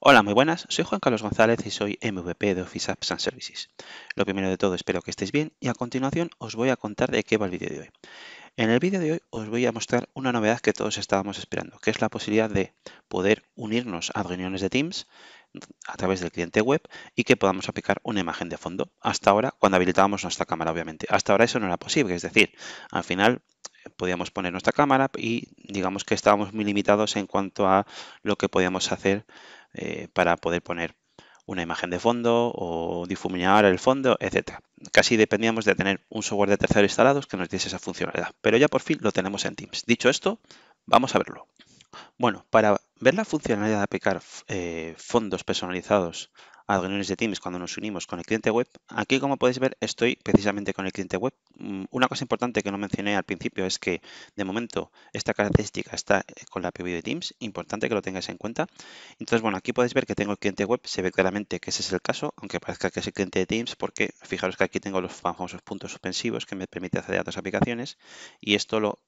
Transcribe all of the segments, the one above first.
Hola, muy buenas, soy Juan Carlos González y soy MVP de Office Apps and Services. Lo primero de todo, espero que estéis bien y a continuación os voy a contar de qué va el vídeo de hoy. En el vídeo de hoy os voy a mostrar una novedad que todos estábamos esperando, que es la posibilidad de poder unirnos a reuniones de Teams a través del cliente web y que podamos aplicar una imagen de fondo. Hasta ahora, cuando habilitábamos nuestra cámara, obviamente. Hasta ahora eso no era posible, es decir, al final podíamos poner nuestra cámara y digamos que estábamos muy limitados en cuanto a lo que podíamos hacer eh, para poder poner una imagen de fondo o difuminar el fondo, etcétera. Casi dependíamos de tener un software de terceros instalados que nos diese esa funcionalidad, pero ya por fin lo tenemos en Teams. Dicho esto, vamos a verlo. Bueno, para ver la funcionalidad de aplicar eh, fondos personalizados a reuniones de Teams cuando nos unimos con el cliente web, aquí como podéis ver estoy precisamente con el cliente web. Mm, una cosa importante que no mencioné al principio es que de momento esta característica está eh, con la API de Teams, importante que lo tengáis en cuenta. Entonces, bueno, aquí podéis ver que tengo el cliente web, se ve claramente que ese es el caso, aunque parezca que es el cliente de Teams, porque fijaros que aquí tengo los famosos puntos suspensivos que me permite acceder a otras aplicaciones y esto lo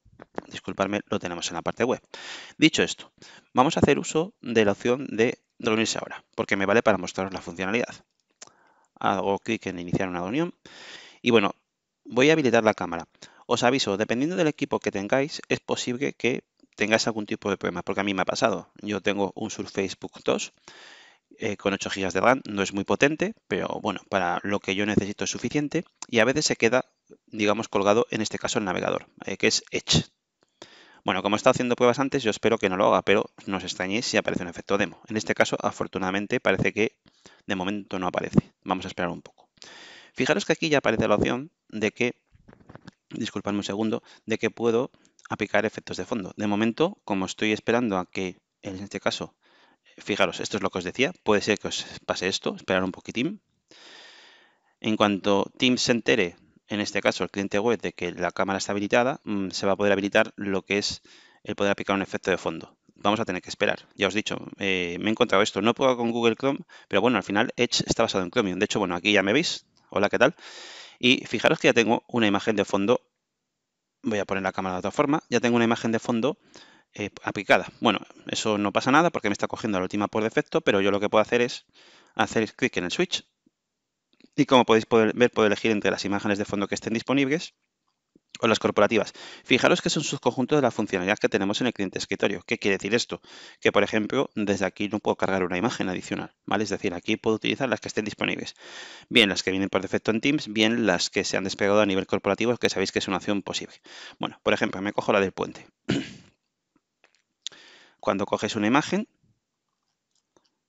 disculparme, lo tenemos en la parte web. Dicho esto, vamos a hacer uso de la opción de reunirse ahora, porque me vale para mostraros la funcionalidad. Hago clic en iniciar una reunión y bueno, voy a habilitar la cámara. Os aviso, dependiendo del equipo que tengáis, es posible que tengáis algún tipo de problema, porque a mí me ha pasado. Yo tengo un Surface Book 2 eh, con 8 GB de RAM no es muy potente, pero bueno, para lo que yo necesito es suficiente y a veces se queda, digamos, colgado en este caso el navegador, eh, que es Edge. Bueno, como he estado haciendo pruebas antes, yo espero que no lo haga, pero no os extrañéis si aparece un efecto demo. En este caso, afortunadamente, parece que de momento no aparece. Vamos a esperar un poco. Fijaros que aquí ya aparece la opción de que, disculpadme un segundo, de que puedo aplicar efectos de fondo. De momento, como estoy esperando a que, en este caso, fijaros, esto es lo que os decía, puede ser que os pase esto, esperar un poquitín. En cuanto Teams se entere, en este caso el cliente web, de que la cámara está habilitada, mm, se va a poder habilitar lo que es el poder aplicar un efecto de fondo. Vamos a tener que esperar. Ya os he dicho, eh, me he encontrado esto. No puedo con Google Chrome, pero bueno, al final Edge está basado en Chromium. De hecho, bueno, aquí ya me veis. Hola, ¿qué tal? Y fijaros que ya tengo una imagen de fondo. Voy a poner la cámara de otra forma. Ya tengo una imagen de fondo eh, aplicada. Bueno, eso no pasa nada porque me está cogiendo la última por defecto, pero yo lo que puedo hacer es hacer clic en el switch y como podéis ver, puedo elegir entre las imágenes de fondo que estén disponibles o las corporativas. Fijaros que son subconjuntos de las funcionalidades que tenemos en el cliente escritorio. ¿Qué quiere decir esto? Que, por ejemplo, desde aquí no puedo cargar una imagen adicional, ¿vale? Es decir, aquí puedo utilizar las que estén disponibles. Bien las que vienen por defecto en Teams, bien las que se han despegado a nivel corporativo, que sabéis que es una opción posible. Bueno, por ejemplo, me cojo la del puente. cuando coges una imagen,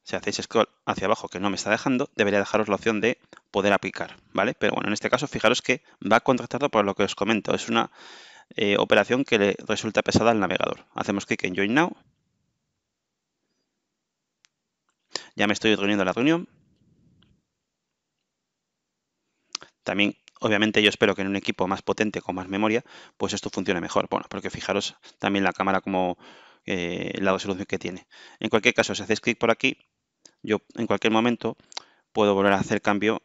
si hacéis scroll hacia abajo que no me está dejando, debería dejaros la opción de poder aplicar, ¿vale? Pero bueno, en este caso fijaros que va contratado por lo que os comento, es una eh, operación que le resulta pesada al navegador. Hacemos clic en Join Now. Ya me estoy reuniendo a la reunión. También, obviamente, yo espero que en un equipo más potente con más memoria, pues esto funcione mejor. Bueno, porque fijaros también la cámara como eh, la resolución que tiene. En cualquier caso, si hacéis clic por aquí, yo en cualquier momento puedo volver a hacer cambio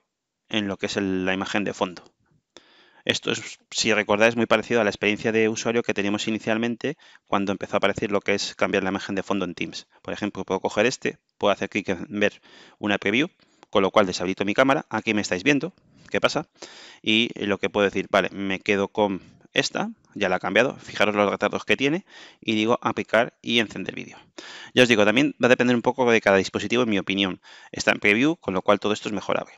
en lo que es la imagen de fondo. Esto es, si recordáis, muy parecido a la experiencia de usuario que teníamos inicialmente cuando empezó a aparecer lo que es cambiar la imagen de fondo en Teams. Por ejemplo, puedo coger este, puedo hacer clic en ver una preview, con lo cual deshabilito mi cámara. Aquí me estáis viendo qué pasa y lo que puedo decir, vale, me quedo con esta, ya la ha cambiado, fijaros los retratos que tiene y digo aplicar y encender vídeo. Ya os digo, también va a depender un poco de cada dispositivo en mi opinión. Está en preview, con lo cual todo esto es mejorable.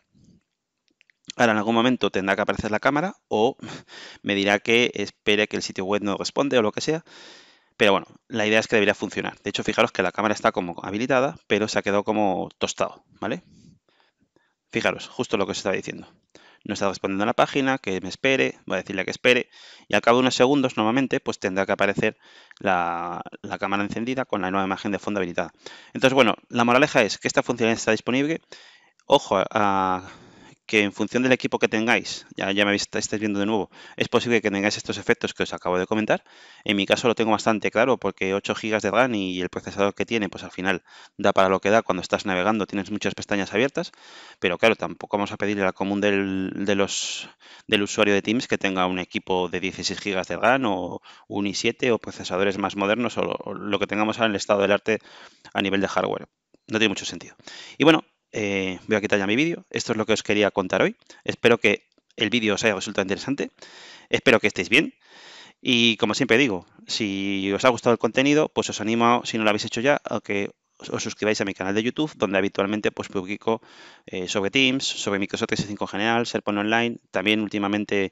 Ahora en algún momento tendrá que aparecer la cámara o me dirá que espere que el sitio web no responde o lo que sea. Pero bueno, la idea es que debería funcionar. De hecho, fijaros que la cámara está como habilitada, pero se ha quedado como tostado, ¿vale? Fijaros, justo lo que os estaba diciendo no está respondiendo a la página, que me espere, voy a decirle que espere y al cabo de unos segundos normalmente pues tendrá que aparecer la, cámara encendida con la nueva imagen de fondo habilitada. Entonces bueno, la moraleja es que esta función está disponible, ojo a que en función del equipo que tengáis, ya, ya me estáis viendo de nuevo, es posible que tengáis estos efectos que os acabo de comentar. En mi caso lo tengo bastante claro porque 8 GB de RAM y el procesador que tiene, pues al final da para lo que da cuando estás navegando, tienes muchas pestañas abiertas, pero claro, tampoco vamos a pedirle la común del, de los, del usuario de Teams que tenga un equipo de 16 GB de RAM o un i7 o procesadores más modernos o lo, o lo que tengamos en el estado del arte a nivel de hardware. No tiene mucho sentido. Y bueno, eh, voy a quitar ya mi vídeo. Esto es lo que os quería contar hoy. Espero que el vídeo os haya resultado interesante. Espero que estéis bien. Y como siempre digo, si os ha gustado el contenido, pues os animo, si no lo habéis hecho ya, a que os suscribáis a mi canal de YouTube, donde habitualmente pues, publico eh, sobre Teams, sobre Microsoft 365 en general, Serpon Online, también últimamente eh,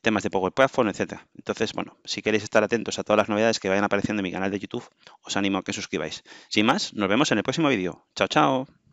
temas de Power Platform, etc. Entonces, bueno, si queréis estar atentos a todas las novedades que vayan apareciendo en mi canal de YouTube, os animo a que suscribáis. Sin más, nos vemos en el próximo vídeo. Chao, chao.